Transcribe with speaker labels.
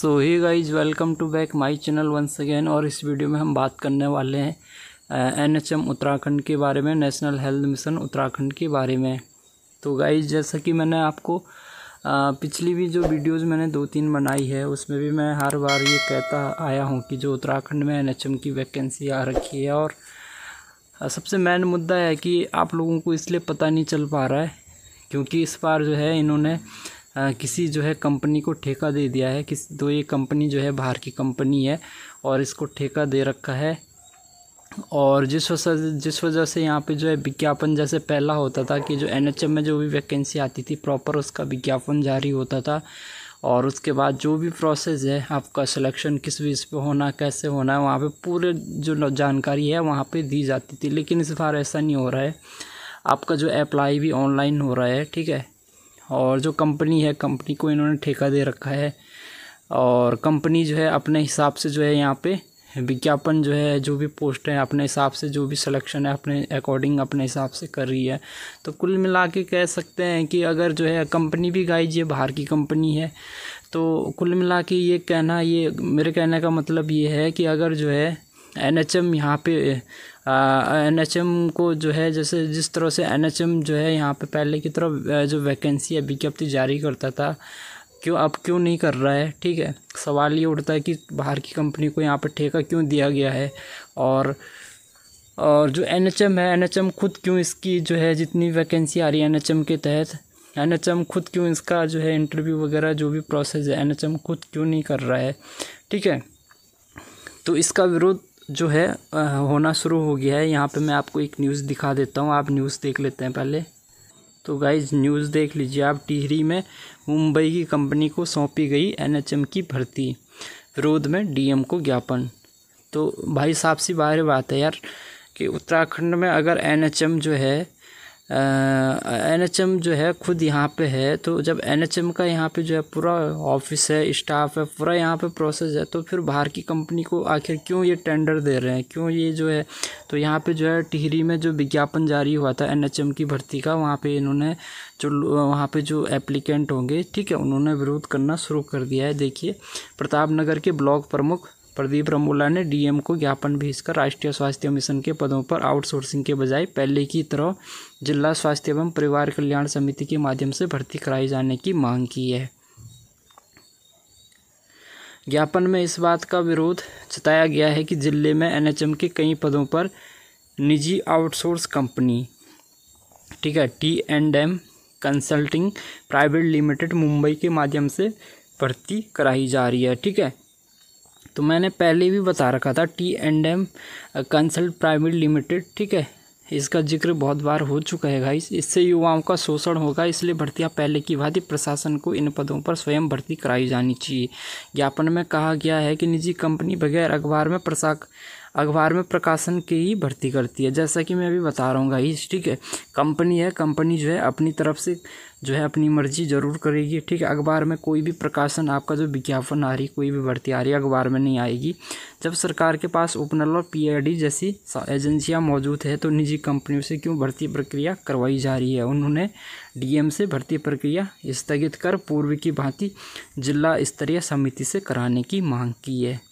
Speaker 1: so hi guys welcome to back my channel once again और इस video में हम बात करने वाले हैं एन एच एम उत्तराखंड के बारे में नेशनल हेल्थ मिशन उत्तराखंड के बारे में तो गाइज जैसा कि मैंने आपको आ, पिछली भी जो वीडियोस मैंने दो तीन बनाई है उसमें भी मैं हर बार ये कहता आया हूँ कि जो उत्तराखंड में एम की वैकेंसी आ रखी है और सबसे मेन मुद्दा है कि आप लोगों को इसलिए पता नहीं चल पा रहा है क्योंकि इस बार जो है इन्होंने किसी जो है कंपनी को ठेका दे दिया है किस तो ये कंपनी जो है बाहर की कंपनी है और इसको ठेका दे रखा है और जिस वजह जिस वजह से यहाँ पे जो है विज्ञापन जैसे पहला होता था कि जो एन में जो भी वैकेंसी आती थी प्रॉपर उसका विज्ञापन जारी होता था और उसके बाद जो भी प्रोसेस है आपका सिलेक्शन किस इस पे होना कैसे होना है वहाँ पे पूरे जो जानकारी है वहाँ पे दी जाती थी लेकिन इस बार ऐसा नहीं हो रहा है आपका जो अप्लाई भी ऑनलाइन हो रहा है ठीक है और जो कंपनी है कंपनी को इन्होंने ठेका दे रखा है और कंपनी जो है अपने हिसाब से जो है यहाँ पे विज्ञापन जो है जो भी पोस्ट है अपने हिसाब से जो भी सिलेक्शन है अपने अकॉर्डिंग अपने हिसाब से कर रही है तो कुल मिला के कह सकते हैं कि अगर जो है कंपनी भी गाई जी बाहर की कंपनी है तो कुल मिला के ये कहना ये मेरे कहने का मतलब ये है कि अगर जो है एन एच एम यहाँ पे एन एच एम को जो है जैसे जिस तरह से एन एच एम जो है यहाँ पे पहले की तरह जो वैकेंसी है विज्ञप्ति जारी करता था क्यों अब क्यों नहीं कर रहा है ठीक है सवाल ये उठता है कि बाहर की कंपनी को यहाँ पर ठेका क्यों दिया गया है और और जो एन एच एम है एन एच एम खुद क्यों इसकी जो है जितनी वैकेंसी आ रही है एन एच एम के तहत एन एच एम खुद क्यों इसका जो है इंटरव्यू वगैरह जो भी प्रोसेस है एन एच एम खुद क्यों नहीं कर रहा है ठीक है तो इसका विरोध जो है होना शुरू हो गया है यहाँ पे मैं आपको एक न्यूज़ दिखा देता हूँ आप न्यूज़ देख लेते हैं पहले तो गाइज न्यूज़ देख लीजिए आप टिहरी में मुंबई की कंपनी को सौंपी गई एनएचएम की भर्ती रोद में डीएम को ज्ञापन तो भाई साहब सी बाहर बात है यार कि उत्तराखंड में अगर एनएचएम जो है एन एच एम जो है खुद यहाँ पे है तो जब एन एच एम का यहाँ पे जो है पूरा ऑफिस है स्टाफ है पूरा यहाँ पे प्रोसेस है तो फिर बाहर की कंपनी को आखिर क्यों ये टेंडर दे रहे हैं क्यों ये जो है तो यहाँ पे जो है टिहरी में जो विज्ञापन जारी हुआ था एन एच एम की भर्ती का वहाँ पे इन्होंने जो वहाँ पे जो एप्लीकेंट होंगे ठीक है उन्होंने विरोध करना शुरू कर दिया है देखिए प्रताप नगर के ब्लॉक प्रमुख प्रदीप रमोला ने डीएम को ज्ञापन भेजकर राष्ट्रीय स्वास्थ्य मिशन के पदों पर आउटसोर्सिंग के बजाय पहले की तरह जिला स्वास्थ्य एवं परिवार कल्याण समिति के माध्यम से भर्ती कराए जाने की मांग की है ज्ञापन में इस बात का विरोध जताया गया है कि जिले में एनएचएम के कई पदों पर निजी आउटसोर्स कंपनी ठीक है T and M consulting private limited Mumbai के माध्यम से भर्ती कराई जा रही है ठीक है तो मैंने पहले भी बता रखा था T and M consult private limited ठीक है इसका जिक्र बहुत बार हो चुका है गाइस इससे युवाओं का शोषण होगा इसलिए भर्तियां पहले की भांति प्रशासन को इन पदों पर स्वयं भर्ती कराई जानी चाहिए ज्ञापन में कहा गया है कि निजी कंपनी बगैर अखबार में प्रशासन अखबार में प्रकाशन की ही भर्ती करती है जैसा कि मैं अभी बता रहा हूँ इस ठीक है कंपनी है कंपनी जो है अपनी तरफ से जो है अपनी मर्जी ज़रूर करेगी ठीक है अखबार में कोई भी प्रकाशन आपका जो विज्ञापन आ रही कोई भी भर्ती आ रही है अखबार में नहीं आएगी जब सरकार के पास ओपनल और पी जैसी एजेंसियाँ मौजूद है तो निजी कंपनियों से क्यों भर्ती प्रक्रिया करवाई जा रही है उन्होंने डीएम से भर्ती प्रक्रिया स्थगित कर पूर्व की भांति जिला स्तरीय समिति से कराने की मांग की है